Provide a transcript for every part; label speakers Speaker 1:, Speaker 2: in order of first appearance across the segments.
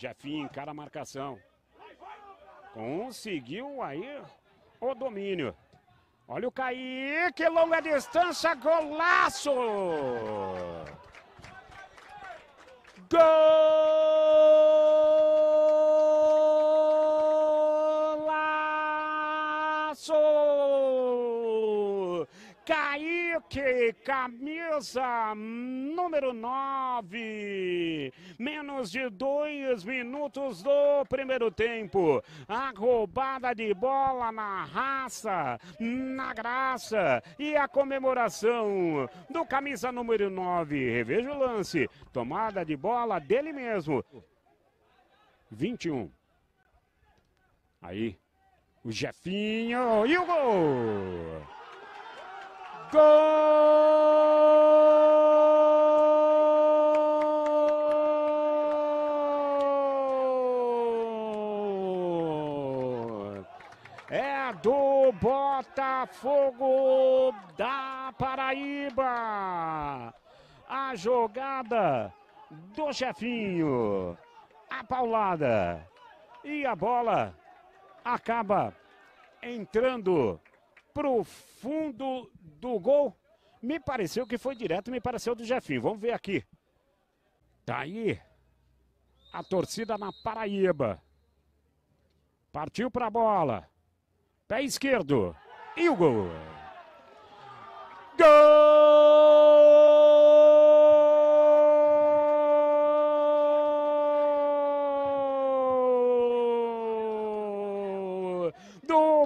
Speaker 1: Jefinho encara a marcação. Conseguiu aí o domínio. Olha o Kaique, longa distância, golaço! Golaço! Kaique! Henrique, camisa número 9. Menos de dois minutos do primeiro tempo. A roubada de bola na raça, na graça e a comemoração do camisa número 9. Reveja o lance. Tomada de bola dele mesmo. 21. Aí, o Jefinho e o gol! Gol! É do Botafogo da Paraíba. A jogada do chefinho. A paulada. E a bola acaba entrando pro fundo do gol. Me pareceu que foi direto, me pareceu do Jefinho. Vamos ver aqui. Tá aí a torcida na Paraíba. Partiu para a bola. Pé esquerdo. E o gol. Gol!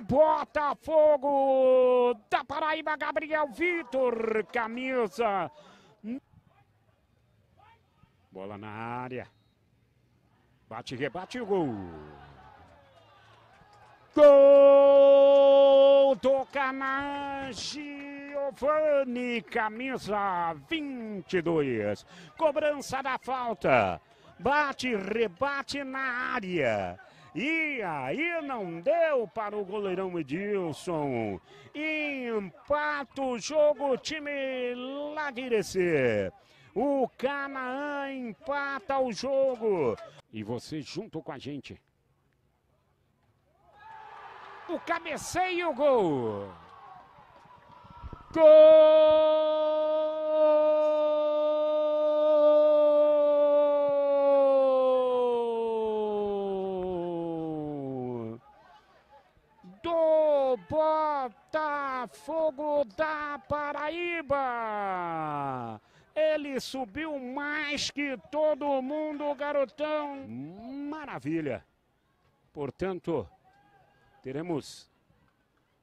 Speaker 1: Botafogo da Paraíba, Gabriel Vitor, camisa. Bola na área. Bate, rebate o gol. Gol do Canaã Giovani, camisa 22. Cobrança da falta. Bate, rebate na área. E aí não deu para o goleirão Edilson. Empata o jogo, time lá de O Canaã empata o jogo. E você junto com a gente. O cabeceio, gol. Gol! Botafogo da Paraíba. Ele subiu mais que todo mundo, garotão. Maravilha. Portanto, teremos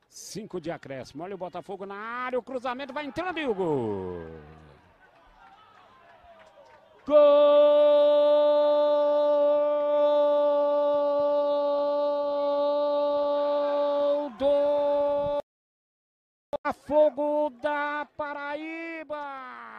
Speaker 1: cinco de acréscimo. Olha o Botafogo na área, o cruzamento vai entrando e o gol. Gol! Botafogo da Paraíba.